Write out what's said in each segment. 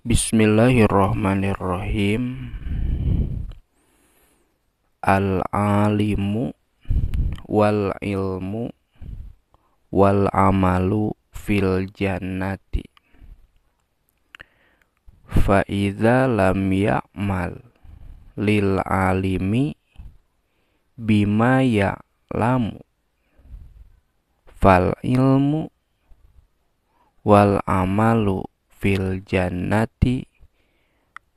Bismillahirrahmanirrahim Al-alimu wal ilmu wal amalu fil jannati Fa'idha lam ya'mal lil alimi bima ya'lamu fal ilmu wal amalu fil jannati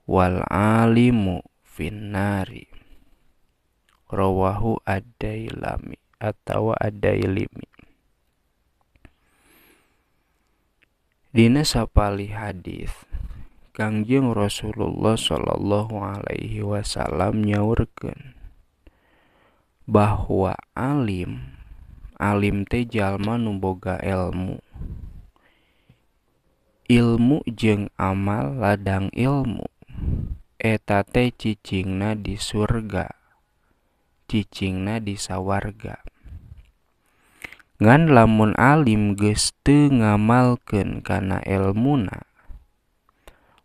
wal alimu finnari rawahu ad-dailami atau ad-dailimi Dina sapali hadis Kangjeng Rasulullah Shallallahu Alaihi Wasallam nyaurkeun bahwa alim alim teh jalma boga ilmu ilmu jeng amal ladang ilmu eteta ccingna di surga ccingna di sawwargangan lamun Alim gestste ngamalken kana ilmuna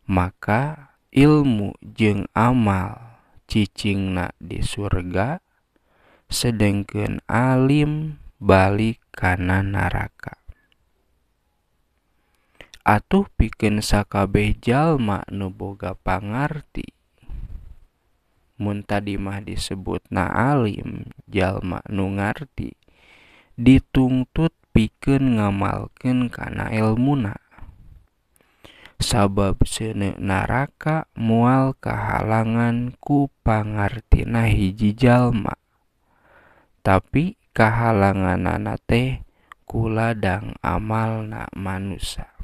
maka ilmu jeng amal ccingnak di surga sedengken Alim Bal Kannaraka bikinskabeh Jalma nuboga Pangartimuntnta dimah disebut naalilimjallma nu ngati ditungtut pi bikin ngamalkin karena ilmuna sabab naraka mual kehalangan kupanggarti hijijallma tapi kehalangan anak tehkuladang amal na mansa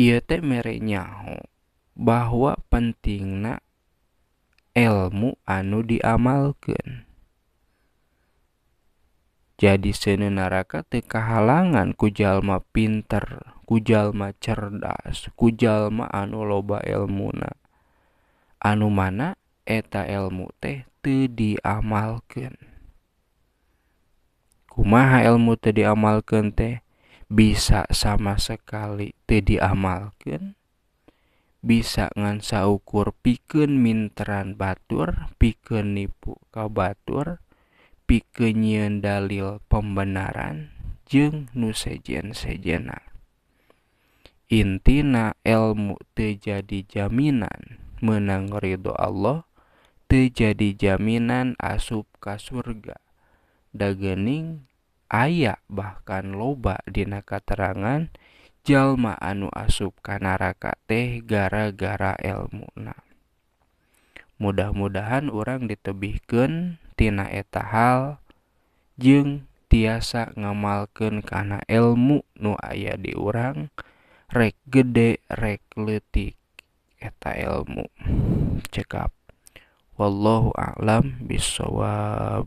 teh mereknyahu bahwa pentingnya elmu anu diamalkan jadi sene naraka te ke halangan kujalma pinter kujalma cerdas kujalma anu loba el muna anu mana eta elmu teh te diamalkan kumaha ilmu te diamalkan teh bisa sama sekali teu diamalkan bisa ngan saukur piken minteran batur piken nipu ka batur piken dalil pembenaran jeng nu sejen-sejena intina ilmu terjadi jaminan menang ridho Allah terjadi jaminan asup ka surga dagening Ayyak bahkan lobakdina katerangan jalmaanu asupkana rakaih gara-gara elmuna. Mudah-mudahan orang ditebihkentina eta hal jeng tiasa ngamalken kana elmu nu aya diurang regedekrelitik eta elmu cekap wallu alam biswab.